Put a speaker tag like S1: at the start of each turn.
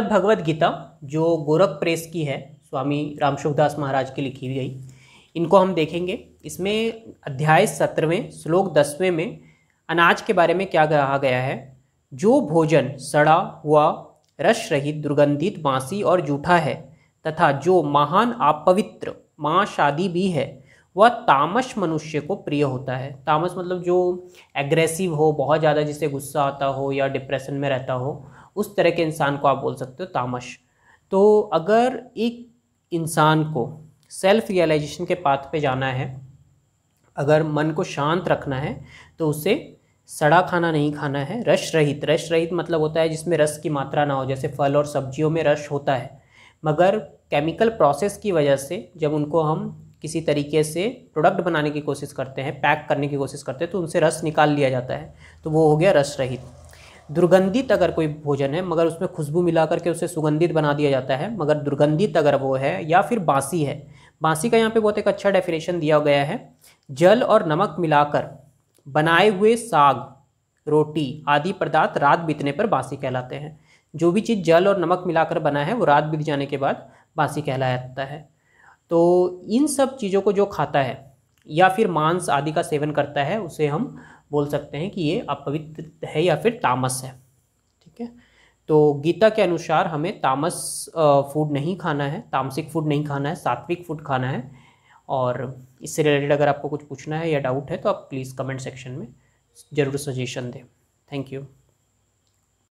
S1: श्रीमद् भगवद गीता जो गोरख प्रेस की है स्वामी रामशुभदास महाराज की लिखी गई इनको हम देखेंगे इसमें अध्याय सत्रहवें श्लोक दसवें में अनाज के बारे में क्या कहा गया है जो भोजन सड़ा हुआ रस रहित दुर्गंधित बासी और जूठा है तथा जो महान अपवित्र माँ शादी भी है वह तामस मनुष्य को प्रिय होता है तामस मतलब जो एग्रेसिव हो बहुत ज़्यादा जिसे गुस्सा आता हो या डिप्रेशन में रहता हो उस तरह के इंसान को आप बोल सकते हो तामश तो अगर एक इंसान को सेल्फ रियलाइजेशन के पाथ पे जाना है अगर मन को शांत रखना है तो उसे सड़ा खाना नहीं खाना है रस रहित रस रहित मतलब होता है जिसमें रस की मात्रा ना हो जैसे फल और सब्जियों में रस होता है मगर केमिकल प्रोसेस की वजह से जब उनको हम किसी तरीके से प्रोडक्ट बनाने की कोशिश करते हैं पैक करने की कोशिश करते हैं तो उनसे रस निकाल लिया जाता है तो वो हो गया रस रहित दुर्गंधित अगर कोई भोजन है मगर उसमें खुशबू मिला करके उसे सुगंधित बना दिया जाता है मगर दुर्गंधित अगर वो है या फिर बासी है बासी का यहाँ पे बहुत एक अच्छा डेफिनेशन दिया गया है जल और नमक मिलाकर बनाए हुए साग रोटी आदि पदार्थ रात बीतने पर बासी कहलाते हैं जो भी चीज़ जल और नमक मिलाकर बना है वो रात बीत जाने के बाद बासी कहलाता जाता है तो इन सब चीज़ों को जो खाता है या फिर मांस आदि का सेवन करता है उसे हम बोल सकते हैं कि ये अपवित्र है या फिर तामस है ठीक है तो गीता के अनुसार हमें तामस फूड नहीं खाना है तामसिक फूड नहीं खाना है सात्विक फूड खाना है और इससे रिलेटेड अगर आपको कुछ पूछना है या डाउट है तो आप प्लीज़ कमेंट सेक्शन में ज़रूर सजेशन दें थैंक यू